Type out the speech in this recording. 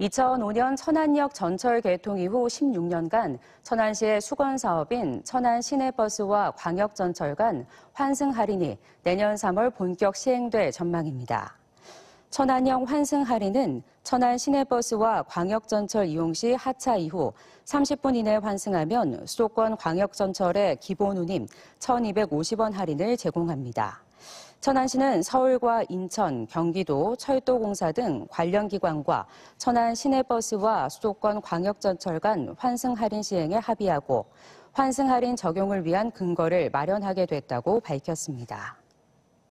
2005년 천안역 전철 개통 이후 16년간 천안시의 수건 사업인 천안 시내버스와 광역전철 간 환승 할인이 내년 3월 본격 시행될 전망입니다. 천안역 환승 할인은 천안 시내버스와 광역전철 이용 시 하차 이후 30분 이내 환승하면 수도권 광역전철의 기본 운임 1,250원 할인을 제공합니다. 천안시는 서울과 인천, 경기도, 철도공사 등 관련 기관과 천안 시내버스와 수도권 광역전철 간 환승 할인 시행에 합의하고 환승 할인 적용을 위한 근거를 마련하게 됐다고 밝혔습니다.